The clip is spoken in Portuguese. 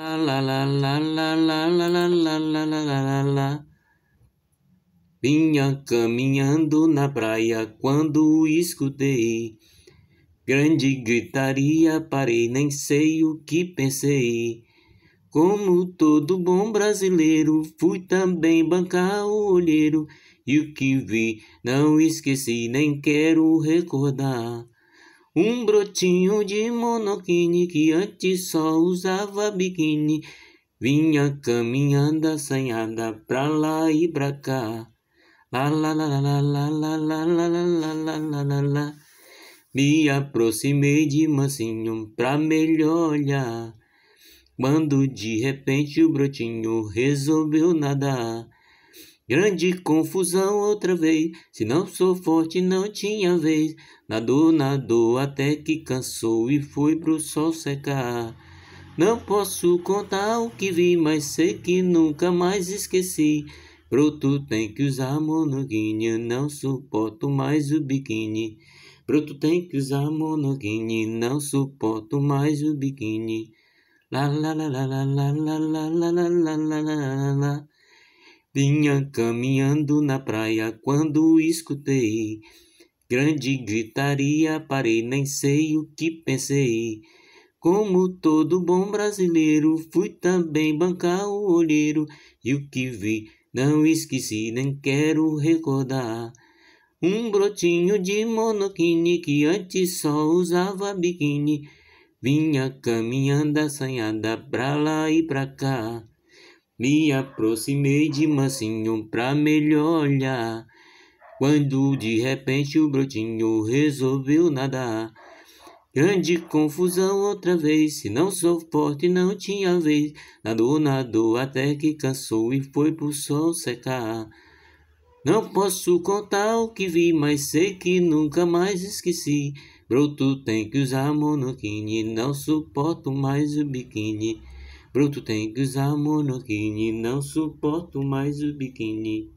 Lá, lá, lá, lá, lá, lá, lá, lá, lá, lá, lá, lá. Vinha caminhando na praia quando escutei grande gritaria. Parei, nem sei o que pensei. Como todo bom brasileiro, fui também bancar o olheiro e o que vi não esqueci, nem quero recordar. Um brotinho de monoquine que antes só usava biquíni vinha caminhando assanhada pra lá e pra cá. Lá, lá, lá, lá, lá, lá, lá, lá, lá, lá, lá, lá, lá. Me aproximei de mansinho pra melhor olhar. Quando de repente o brotinho resolveu nadar. Grande confusão outra vez, se não sou forte não tinha vez. Nadou, nadou até que cansou e foi pro sol secar. Não posso contar o que vi, mas sei que nunca mais esqueci. Bruto tem que usar monoguinha, não suporto mais o biquíni. Bruto tem que usar monoguinha, não suporto mais o biquíni. La la la la la la la la la la la la la Vinha caminhando na praia quando escutei grande gritaria, parei, nem sei o que pensei. Como todo bom brasileiro, fui também bancar o olheiro e o que vi não esqueci, nem quero recordar. Um brotinho de monoquine que antes só usava biquíni vinha caminhando assanhada pra lá e pra cá. Me aproximei de mansinho pra melhor olhar. Quando de repente o brotinho resolveu nadar. Grande confusão outra vez, se não sou forte não tinha vez. Nadou, nadou até que cansou e foi pro sol secar. Não posso contar o que vi, mas sei que nunca mais esqueci. Broto tem que usar monokini, não suporto mais o biquíni. Bruto tem que usar monoquine, não suporto mais o biquíni.